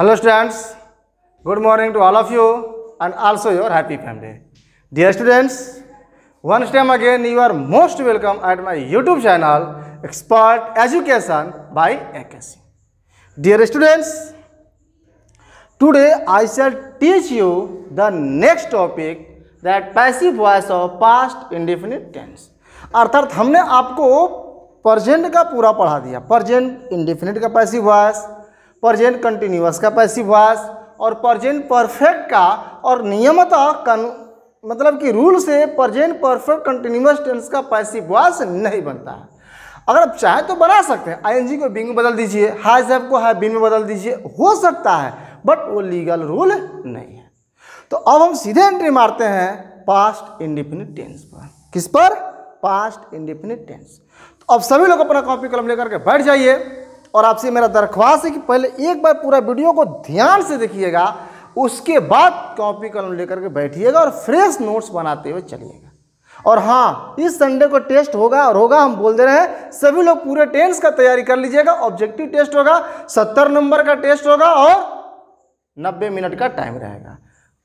Hello students good morning to all of you and also your happy family dear students one time again you are most welcome at my YouTube channel expert education by AKC. Dear students today I shall teach you the next topic that passive voice of past indefinite tense अर्थात हमने आपको present का पूरा पढ़ा दिया present indefinite का passive voice present continuous का passive voice और प्रजेंट परफेक्ट का और नियमत कन मतलब कि रूल से प्रजेंट परफेक्ट कंटिन्यूस टेंस का पैसिव वॉइस नहीं बनता है अगर आप चाहें तो बना सकते हैं आईएनजी को बिंग में बदल दीजिए हाई जैब को हाई बिन में बदल दीजिए हो सकता है बट वो लीगल रूल नहीं है तो अब हम सीधे एंट्री मारते हैं पास्ट इंडिफिनिट टेंस पर किस पर पास्ट इंडिफिनिट टेंस तो अब सभी लोग अपना कॉपी कलम लेकर के बैठ जाइए और आपसे मेरा दरख्वास्त है कि पहले एक बार पूरा वीडियो को ध्यान से देखिएगा उसके बाद कॉपी कलम लेकर के बैठिएगा और फ्रेश नोट्स बनाते हुए चलिएगा और हाँ इस संडे को टेस्ट होगा और होगा हम बोल दे रहे हैं सभी लोग पूरे टेंस का तैयारी कर लीजिएगा ऑब्जेक्टिव टेस्ट होगा सत्तर नंबर का टेस्ट होगा और नब्बे मिनट का टाइम रहेगा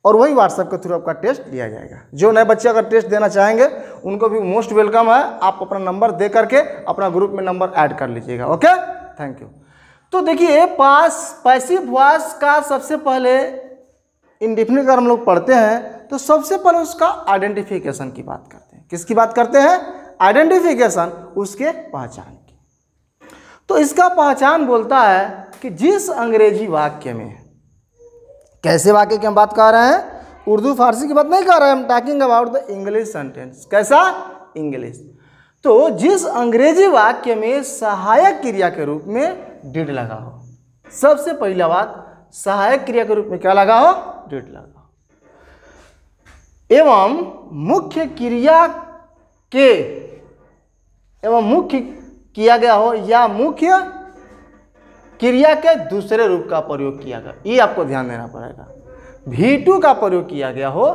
और वही व्हाट्सएप के थ्रू आपका टेस्ट लिया जाएगा जो नए बच्चे अगर टेस्ट देना चाहेंगे उनको भी मोस्ट वेलकम है आप अपना नंबर दे करके अपना ग्रुप में नंबर ऐड कर लीजिएगा ओके थैंक यू तो देखिए पास पैसिव वॉस का सबसे पहले इनडिफिनिट अगर हम लोग पढ़ते हैं तो सबसे पहले उसका आइडेंटिफिकेशन की बात करते हैं किसकी बात करते हैं आइडेंटिफिकेशन उसके पहचान की तो इसका पहचान बोलता है कि जिस अंग्रेजी वाक्य में कैसे वाक्य की हम बात कर रहे हैं उर्दू फारसी की बात नहीं कर रहे हैं हम talking about the English sentence कैसा इंग्लिश तो जिस अंग्रेजी वाक्य में सहायक क्रिया के रूप में डिड लगा हो सबसे पहला बात सहायक क्रिया के रूप में क्या लगा हो डिड लगा हो एवं मुख्य क्रिया के एवं मुख्य किया गया हो या मुख्य क्रिया के दूसरे रूप का प्रयोग किया गया ये आपको ध्यान देना पड़ेगा भी टू का प्रयोग किया गया हो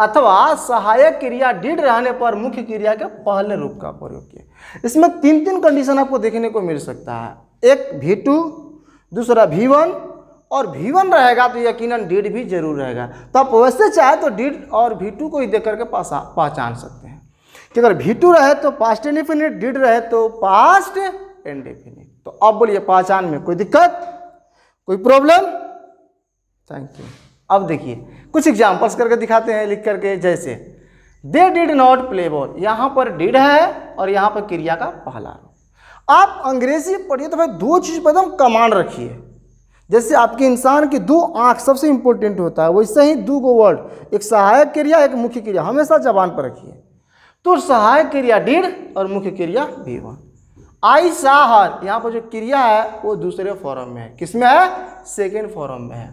अथवा सहायक क्रिया डिड रहने पर मुख्य क्रिया के पहले रूप का प्रयोग किया इसमें तीन तीन कंडीशन आपको देखने को मिल सकता है एक भी टू दूसरा भी वन और भी वन रहेगा तो यकीनन डीड भी जरूर रहेगा तो आप वैसे चाहे तो डीड और भी टू को ही देख करके पहचान सकते हैं कि अगर भी टू रहे तो पास्ट इंडिफिनिट डिड रहे तो पास्ट इंडिफिनिट तो अब बोलिए पहचान में कोई दिक्कत कोई प्रॉब्लम थैंक यू अब देखिए कुछ एग्जाम्पल्स करके दिखाते हैं लिख करके जैसे they did not play ball यहाँ पर डिड है और यहाँ पर क्रिया का पहला रूप आप अंग्रेजी पढ़िए तो भाई दो चीज़ पर एकदम कमांड रखिए जैसे आपके इंसान की दो आँख सबसे इंपॉर्टेंट होता है वैसे ही दो गो वर्ड एक सहायक क्रिया एक मुख्य क्रिया हमेशा जबान पर रखिए तो सहायक क्रिया डिड और मुख्य क्रिया भी वन आई साहर यहाँ पर जो क्रिया है वो दूसरे फॉरम में है किस में है सेकेंड फॉरम में है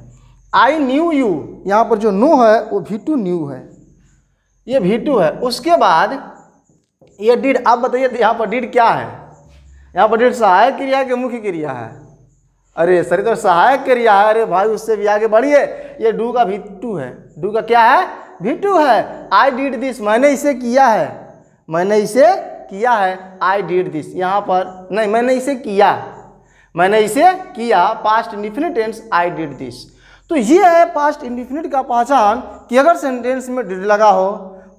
आई न्यू यू यहाँ पर जो नो है वो भी टू न्यू है ये भी टू है उसके बाद ये डिड आप बताइए यहाँ पर डिड क्या है यहाँ पर डिड सहायक क्रिया के मुख्य क्रिया है अरे सर तो सहायक क्रिया है अरे भाई उससे भी आगे बढ़िए ये डू का भी टू है डू का क्या है भी टू है आई डिड दिस मैंने इसे किया है मैंने इसे किया है आई डिड दिस यहाँ पर नहीं मैंने इसे किया मैंने इसे किया past indefinite tense I did this तो ये है पास्ट इंडिफिनिट का पहचान कि अगर सेंटेंस में डिड लगा हो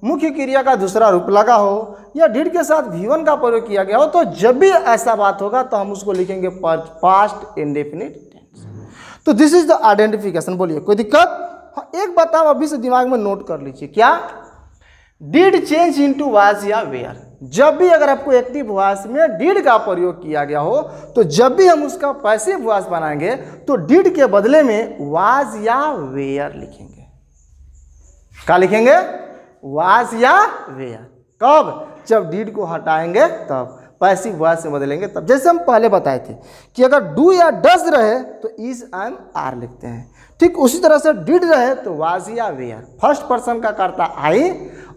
मुख्य क्रिया का दूसरा रूप लगा हो या डिड के साथ भीवन का प्रयोग किया गया हो तो जब भी ऐसा बात होगा तो हम उसको लिखेंगे पास्ट इंडिफिनिट टेंस तो दिस इज द आइडेंटिफिकेशन बोलिए कोई दिक्कत हाँ, एक बात आप अभी से दिमाग में नोट कर लीजिए क्या डिड चेंज इंटू वाज या वेयर जब भी अगर आपको एक्टिव वॉइस में डीड का प्रयोग किया गया हो तो जब भी हम उसका पैसिव वॉइस बनाएंगे तो डीड के बदले में वाज या वेयर लिखेंगे क्या लिखेंगे वाज या वेयर कब जब डीड को हटाएंगे तब पैसिव वॉइस में बदलेंगे तब जैसे हम पहले बताए थे कि अगर डू या डज रहे तो इज एम आर लिखते हैं ठीक उसी तरह से डिड रहे तो वाजिया वेयर फर्स्ट पर्सन का करता आई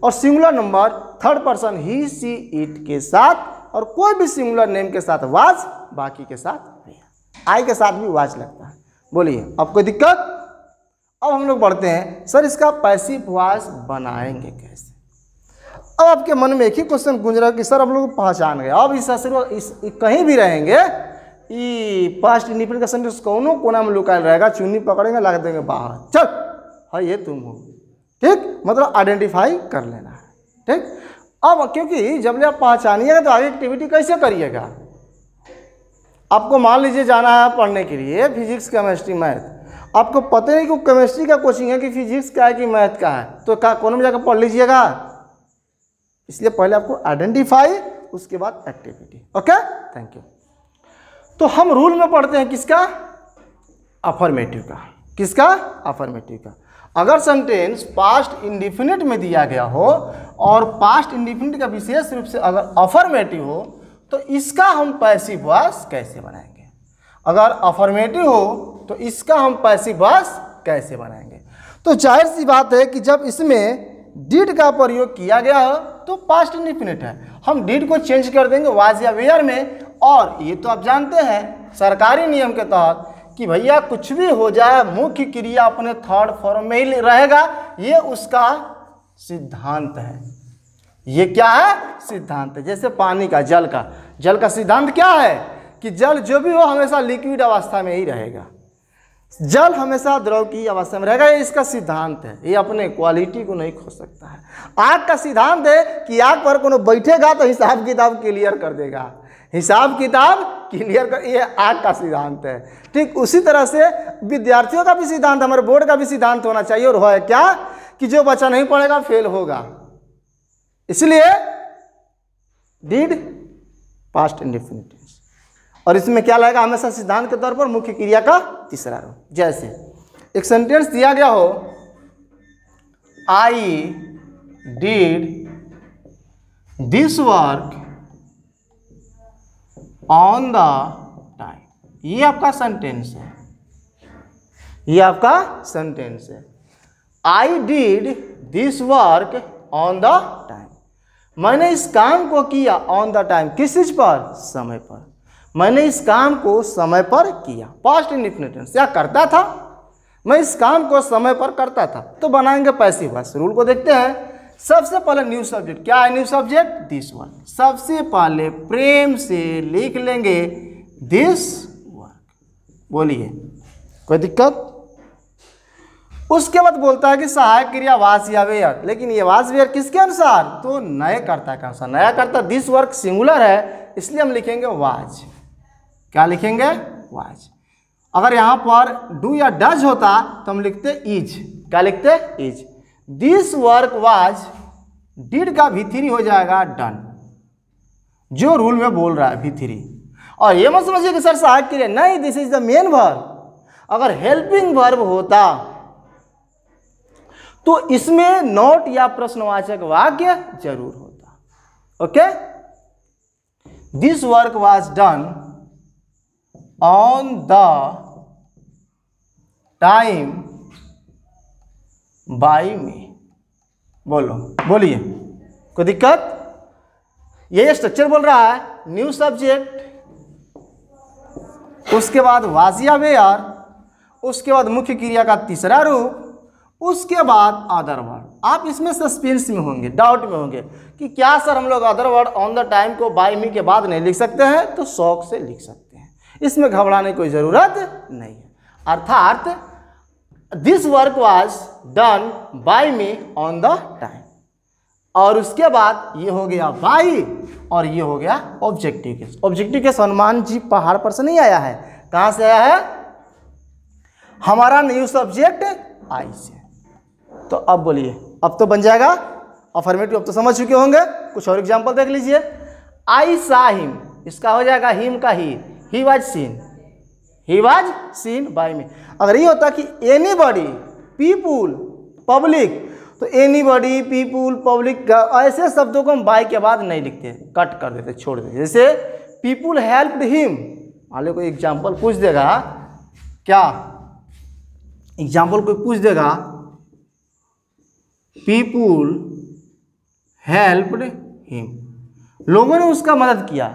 और singular number third person he she it के साथ और कोई भी सिंगुलर नेम के साथ वाज बाकी के साथ आई के साथ भी वाज लगता है बोलिए अब कोई दिक्कत अब हम लोग बढ़ते हैं सर इसका पैसिव वाज बनाएंगे कैसे अब आपके मन में एक ही क्वेश्चन गुंज रहा कि सर हम लोग पहचान गए अब इस, इस कहीं भी रहेंगे पास्ट इंडिपेंडेंट का सेंटेंस हो कोना में लुकायल रहेगा चुन्नी पकड़ेंगे ला देंगे बाहर चल हाँ ये तुम हो ठीक मतलब आइडेंटिफाई कर लेना है ठीक अब क्योंकि जब आप पहचानिएगा तो आगे एक्टिविटी कैसे करिएगा आपको मान लीजिए जाना है पढ़ने के लिए फिजिक्स केमिस्ट्री मैथ आपको पता नहीं कि केमिस्ट्री का कोचिंग है कि फिजिक्स का है कि मैथ का है तो क्या कोने में जाकर पढ़ लीजिएगा इसलिए पहले आपको आइडेंटिफाई उसके बाद एक्टिविटी ओके थैंक यू तो हम रूल में पढ़ते हैं किसका अफर्मेटिव का किसका अफर्मेटिव का अगर सेंटेंस पास्ट इंडिफिनिट में दिया गया हो और पास्ट इंडिफिनिट का विशेष रूप से अगर अफर्मेटिव हो तो इसका हम पैसिव वॉस कैसे बनाएंगे अगर अफर्मेटिव हो तो इसका हम पैसिव वॉस कैसे बनाएंगे तो जाहिर सी बात है कि जब इसमें डीड का प्रयोग किया गया हो तो पास्ट इन्फिनिट है हम डीड को चेंज कर देंगे वाज या वेयर में और ये तो आप जानते हैं सरकारी नियम के तहत कि भैया कुछ भी हो जाए मुख्य क्रिया अपने थर्ड फॉर्म में ही रहेगा ये उसका सिद्धांत है ये क्या है सिद्धांत है जैसे पानी का जल का जल का सिद्धांत क्या है कि जल जो भी हो हमेशा लिक्विड अवस्था में ही रहेगा जल हमेशा द्रव की अवस्था में रहेगा ये इसका सिद्धांत है ये अपने क्वालिटी को नहीं खो सकता है आग का सिद्धांत है कि आग पर कोई बैठेगा तो हिसाब किताब क्लियर कर देगा हिसाब किताब क्लियर कर ये आग का सिद्धांत है ठीक उसी तरह से विद्यार्थियों का भी सिद्धांत हमारे बोर्ड का भी सिद्धांत होना चाहिए और है क्या कि जो बच्चा नहीं पढ़ेगा फेल होगा इसलिए डीड पास्ट इंडिफिनिटी और इसमें क्या लगेगा हमेशा सिद्धांत के तौर पर मुख्य क्रिया का तीसरा रूप जैसे एक सेंटेंस दिया गया हो I did this work on the time ये आपका सेंटेंस है ये आपका सेंटेंस है I did this work on the time मैंने इस काम को किया ऑन द टाइम किस चीज पर समय पर मैंने इस काम को समय पर किया पास्ट इन या करता था मैं इस काम को समय पर करता था तो बनाएंगे पैसिव वॉइस रूल को देखते हैं सबसे पहले न्यू सब्जेक्ट क्या है न्यू सब्जेक्ट दिस वन सबसे पहले प्रेम से लिख लेंगे दिस वर्क बोलिए कोई दिक्कत उसके बाद बोलता है कि सहायक क्रिया वास या वेयर लेकिन ये वास वेयर किसके अनुसार तो नए कर्ता के अनुसार नया कर्ता दिस वर्क सिंगुलर है इसलिए हम लिखेंगे वाज क्या लिखेंगे वाज अगर यहाँ पर डू या डज होता तो हम लिखते इज क्या लिखते is this work was did का थ्री हो जाएगा डन जो रूल में बोल रहा है थ्री और ये मत समझिए कि सर सहायक के लिए नहीं this is the main verb अगर हेल्पिंग वर्ब होता तो इसमें नोट या प्रश्नवाचक वाक्य जरूर होता okay this work was done on the time by me बोलो बोलिए कोई दिक्कत ये स्ट्रक्चर बोल रहा है न्यू सब्जेक्ट उसके बाद वाजिया वेयर उसके बाद मुख्य क्रिया का तीसरा रूप उसके बाद अदर वर्ड आप इसमें सस्पेंस में होंगे डाउट में होंगे कि क्या सर हम लोग other word on the time को बाई मी के बाद नहीं लिख सकते हैं तो शौक से लिख सकते इसमें घबराने की कोई ज़रूरत नहीं है अर्थात this work was done by me on the time और उसके बाद ये हो गया बाई और ये हो गया objective case objective case Hanuman ji पहाड़ पर से नहीं आया है कहाँ से आया है हमारा न्यू सब्जेक्ट आई से तो अब बोलिए अब तो बन जाएगा अफर्मेटिव अब तो समझ चुके होंगे कुछ और एग्जाम्पल देख लीजिए आई सा हिम इसका हो जाएगा हिम का he he was seen he was seen by me अगर ये होता कि एनी बॉडी पीपुल पब्लिक तो एनी बॉडी पीपुल पब्लिक ऐसे शब्दों को हम बाय के बाद नहीं लिखते कट कर देते छोड़ देते जैसे पीपुल हेल्प हिम मान लो कोई एग्जाम्पल पूछ देगा क्या एग्जाम्पल कोई पूछ देगा पीपुल हेल्प हिम लोगों ने उसका मदद किया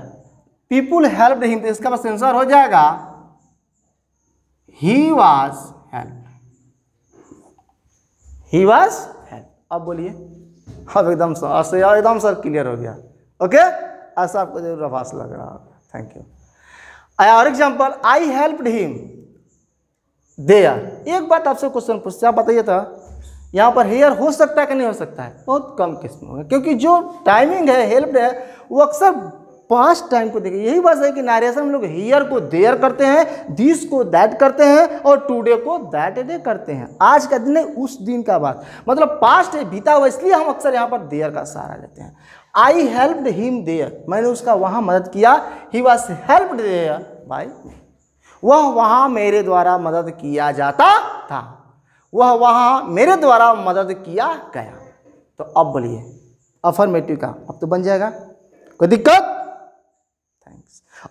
पीपुल हेल्प हिम तो इसका बस आंसर हो जाएगा he was help he was help अब बोलिए अब एकदम सर एकदम सर क्लियर हो गया ओके ऐसा आपको जरूर आभास लग रहा होगा थैंक यू और एग्जाम्पल आई हेल्प हिम दे एक बात आपसे क्वेश्चन पूछते आप बताइए था तो। यहाँ पर हेयर हो सकता है कि नहीं हो सकता है बहुत कम किस्म होगा क्योंकि जो टाइमिंग है हेल्प है वो अक्सर पास्ट टाइम को देखें यही बात है कि नारेशन हम लोग हियर को देयर करते हैं दिस को दैट करते हैं और टूडे को दैट डे करते हैं आज का दिन है उस दिन का बात मतलब पास्ट है बीता हुआ इसलिए हम अक्सर यहाँ पर देयर का सहारा लेते हैं आई हेल्प्ड हिम देयर मैंने उसका वहाँ मदद किया he was helped there by वह वहाँ मेरे द्वारा मदद किया जाता था वह वहाँ मेरे द्वारा मदद किया गया तो अब बोलिए अफर्मेटिव का अब तो बन जाएगा कोई दिक्कत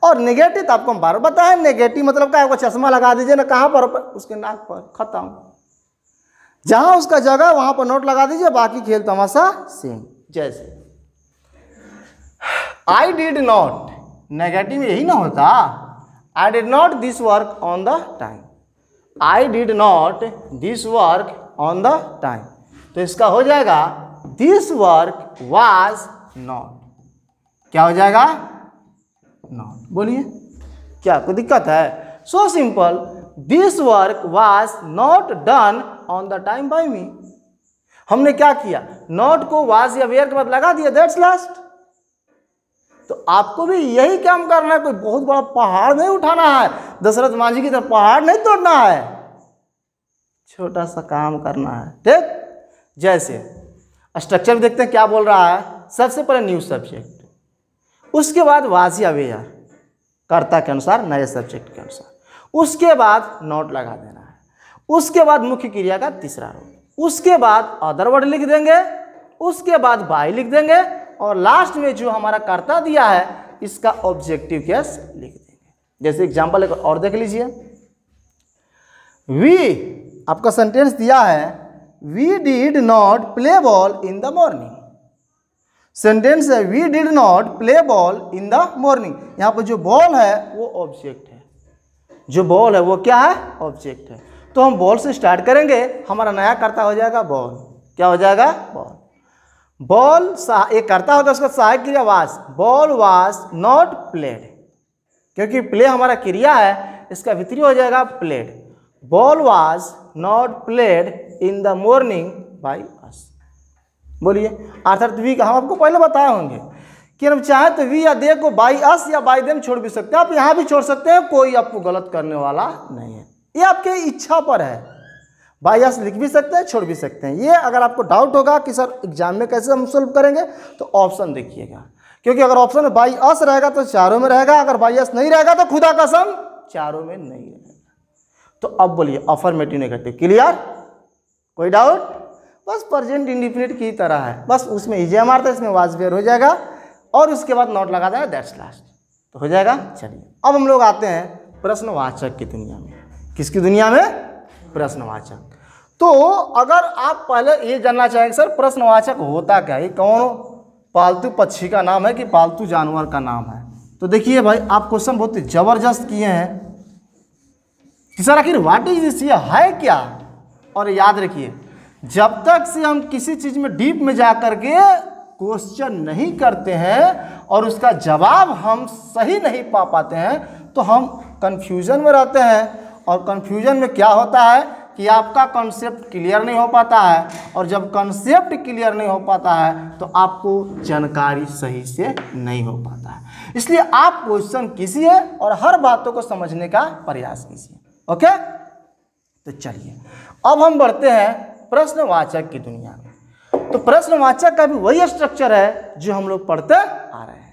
और नेगेटिव तो आपको हम बार बताएं नेगेटिव मतलब क्या आपको चश्मा लगा दीजिए ना कहाँ पर उसके नाक पर खत्म जहाँ उसका जगह वहाँ पर नोट लगा दीजिए बाकी खेल तमाशा सेम जैसे आई डिड नॉट नेगेटिव यही ना होता I did not this work on the time I did not this work on the time तो इसका हो जाएगा दिस वर्क वाज नॉट क्या हो जाएगा नॉट बोलिए क्या कोई दिक्कत है so simple this work was not done on the time by me हमने क्या किया नॉट को वाज या वेयर के बाद लगा दिया दैट्स लास्ट तो आपको भी यही काम करना है कोई बहुत बड़ा पहाड़ नहीं उठाना है दशरथ मांझी की तरफ पहाड़ नहीं तोड़ना है छोटा सा काम करना है ठीक जैसे स्ट्रक्चर देखते हैं क्या बोल रहा है सबसे पहले न्यू सब्जेक्ट उसके बाद वाजिया वेयर कर्ता के अनुसार नए सब्जेक्ट के अनुसार उसके बाद नोट लगा देना है उसके बाद मुख्य क्रिया का तीसरा रूप उसके बाद अदर वर्ड लिख देंगे उसके बाद बाई लिख देंगे और लास्ट में जो हमारा कर्ता दिया है इसका ऑब्जेक्टिव केस लिख देंगे जैसे एग्जाम्पल एक और देख लीजिए वी आपका सेंटेंस दिया है we did not play ball in the morning sentence है we did not play ball in the morning यहाँ पर जो बॉल है वो ऑब्जेक्ट है जो बॉल है वो क्या है ऑब्जेक्ट है तो हम बॉल से स्टार्ट करेंगे हमारा नया कर्ता हो जाएगा बॉल क्या हो जाएगा बॉल बॉल एक कर्ता है उसका सहायक क्रिया वास बॉल वास नॉट प्लेड क्योंकि प्ले हमारा क्रिया है इसका भित्री हो जाएगा played ball was not played in the morning by बोलिए अर्थात वी हम आपको पहले बताए होंगे कि हम चाहे तो वी या दे को बाई अस या बाई देम छोड़ भी सकते हैं आप यहाँ भी छोड़ सकते हैं कोई आपको गलत करने वाला नहीं है ये आपके इच्छा पर है बाई अस लिख भी सकते हैं छोड़ भी सकते हैं ये अगर आपको डाउट होगा कि सर एग्जाम में कैसे हम सोल्व करेंगे तो ऑप्शन देखिएगा क्योंकि अगर ऑप्शन में बाई अस रहेगा तो चारों में रहेगा अगर बाई अस नहीं रहेगा तो खुदा कसम चारों में नहीं रहेगा तो अब बोलिए अफर्मेटिव नेगेटिव क्लियर कोई डाउट बस प्रजेंट इंडिफिनिट की तरह है बस उसमें इजिया है इसमें वाजपेयर हो जाएगा और उसके बाद नॉट लगा देना दैट्स लास्ट तो हो जाएगा चलिए अब हम लोग आते हैं प्रश्नवाचक की दुनिया में किसकी दुनिया में प्रश्नवाचक तो अगर आप पहले ये जानना चाहेंगे सर प्रश्नवाचक होता क्या ये कौन पालतू पक्षी का नाम है कि पालतू जानवर का नाम है तो देखिए भाई आप क्वेश्चन बहुत ज़बरदस्त किए हैं कि सर आखिर वाट इज दिस ये है क्या और याद रखिए जब तक से हम किसी चीज़ में डीप में जा करके क्वेश्चन नहीं करते हैं और उसका जवाब हम सही नहीं पा पाते हैं तो हम कन्फ्यूज़न में रहते हैं और कन्फ्यूज़न में क्या होता है कि आपका कॉन्सेप्ट क्लियर नहीं हो पाता है और जब कॉन्सेप्ट क्लियर नहीं हो पाता है तो आपको जानकारी सही से नहीं हो पाता है इसलिए आप क्वेश्चन है और हर बातों को समझने का प्रयास कीजिए ओके तो चलिए अब हम बढ़ते हैं प्रश्नवाचक की दुनिया में तो प्रश्नवाचक का भी वही स्ट्रक्चर है जो हम लोग पढ़ते आ रहे हैं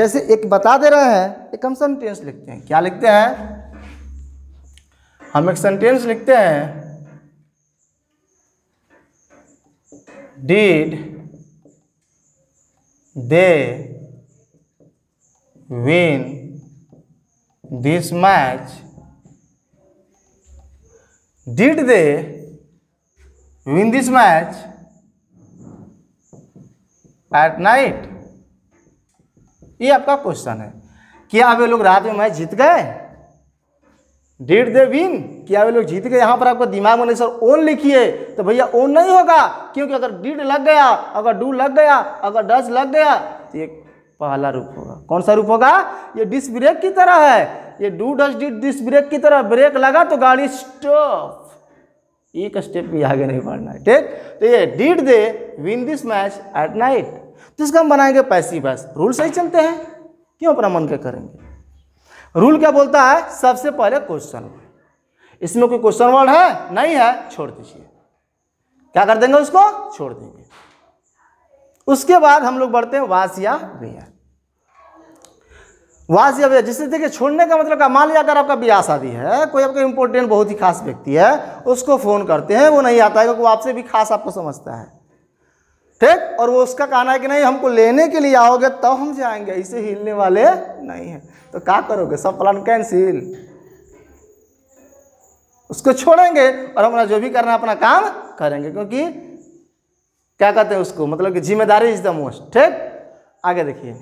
जैसे एक बता दे रहे हैं एक हम सेंटेंस लिखते हैं क्या लिखते हैं हम एक सेंटेंस लिखते हैं did they win this match did they win this match at night ये आपका क्वेश्चन है क्या वे लोग रात में मैच जीत गए डेट दे विन क्या वे लोग जीत गए यहाँ पर आपको दिमाग में नहीं सर ओन लिखिए तो भैया ओन नहीं होगा क्योंकि अगर डीड लग गया अगर डू लग गया अगर डस लग गया तो ये पहला रूप होगा कौन सा रूप होगा ये डिस्क ब्रेक की तरह है ये do does did disk break की तरह ब्रेक लगा तो गाड़ी स्टॉप एक स्टेप भी आगे नहीं बढ़ना है ठीक तो ये did they win this match at night तो इसका हम बनाएंगे पैसी पैस रूल सही चलते हैं क्यों अपना मन के करेंगे रूल क्या बोलता है सबसे पहले क्वेश्चन इसमें कोई क्वेश्चन वर्ड है नहीं है छोड़ दीजिए क्या कर देंगे उसको छोड़ देंगे उसके बाद हम लोग बढ़ते हैं वास या वेयर वाजिया अभी जिससे देखिए छोड़ने का मतलब का मान लिया अगर आपका ब्याह शादी है कोई आपका इंपॉर्टेंट बहुत ही खास व्यक्ति है उसको फ़ोन करते हैं वो नहीं आता है क्योंकि वो आपसे भी खास आपको समझता है ठीक और वो उसका कहना है कि नहीं हमको लेने के लिए आओगे तब तो हम जाएंगे इसे हिलने वाले नहीं हैं तो क्या करोगे सब प्लान कैंसिल उसको छोड़ेंगे और अपना जो भी करना अपना काम करेंगे क्योंकि क्या कहते हैं उसको मतलब कि जिम्मेदारी इज द मोस्ट ठीक आगे देखिए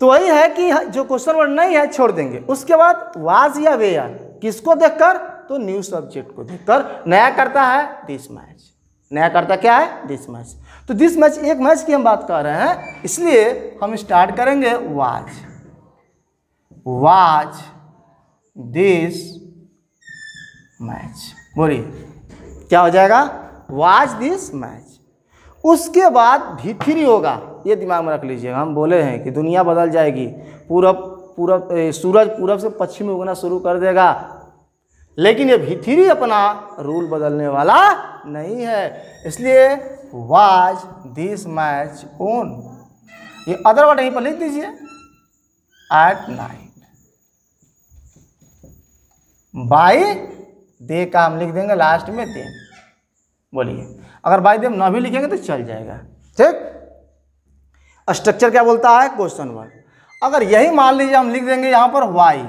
तो वही है कि हाँ, जो क्वेश्चन वर्ड नहीं है छोड़ देंगे उसके बाद वाज या वे आर किसको देखकर तो न्यू सब्जेक्ट को देखकर नया करता है दिस मैच नया करता क्या है दिस मैच तो दिस मैच एक मैच की हम बात कर रहे हैं इसलिए हम स्टार्ट करेंगे वाज वाज दिस मैच बोलिए क्या हो जाएगा वाज दिस मैच उसके बाद भी थ्री होगा ये दिमाग में रख लीजिए हम बोले हैं कि दुनिया बदल जाएगी पूरब पूरब सूरज पूरब से पश्चिम में उगना शुरू कर देगा लेकिन ये भीतरी अपना रूल बदलने वाला नहीं है इसलिए वाज दिस मैच ओन ये अदर वर्ड यहीं पर लिख दीजिए एट नाइन बाई दे का हम लिख देंगे लास्ट में दे बोलिए अगर बाई हम ना भी लिखेंगे तो चल जाएगा ठीक स्ट्रक्चर क्या बोलता है क्वेश्चन वन अगर यही मान लीजिए हम लिख देंगे यहाँ पर वाई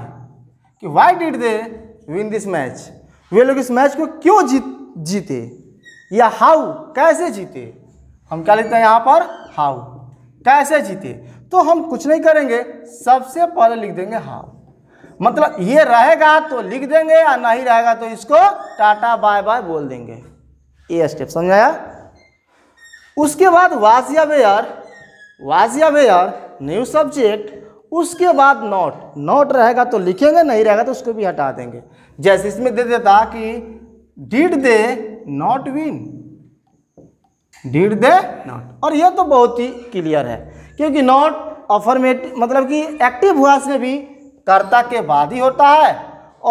कि why did they win this match वे लोग इस मैच को क्यों जीत जीते या हाउ कैसे जीते हम क्या लिखते हैं यहाँ पर हाउ कैसे जीते तो हम कुछ नहीं करेंगे सबसे पहले लिख देंगे हाउ मतलब ये रहेगा तो लिख देंगे या नहीं रहेगा तो इसको टाटा बाय बाय बोल देंगे ये स्टेप समझ आया उसके बाद वाजिया बेयर वाजिया वेयर न्यू सब्जेक्ट उसके बाद नॉट नॉट रहेगा तो लिखेंगे नहीं रहेगा तो उसको भी हटा देंगे जैसे इसमें दे देता कि did they not win did they not और यह तो बहुत ही क्लियर है क्योंकि नॉट अफर्मेट मतलब कि एक्टिव वॉइस में भी कर्ता के बाद ही होता है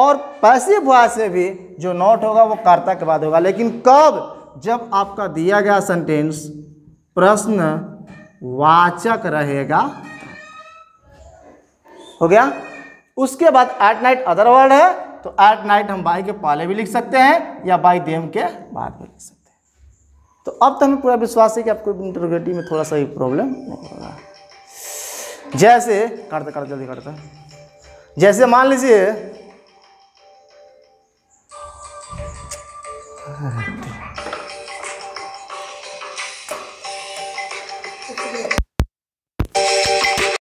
और पैसिव वॉइस में भी जो नॉट होगा वो कर्ता के बाद होगा लेकिन कब जब आपका दिया गया सेंटेंस प्रश्न वाचक रहेगा हो गया उसके बाद एट नाइट अदर वर्ड है तो एट नाइट हम बाई के पहले भी लिख सकते हैं या बाई देम के बाद भी लिख सकते हैं तो अब तो हमें पूरा विश्वास है कि आपको इंटरोगेटिव में थोड़ा सा ही प्रॉब्लम नहीं होगा जैसे करते करते जल्दी करते जैसे मान लीजिए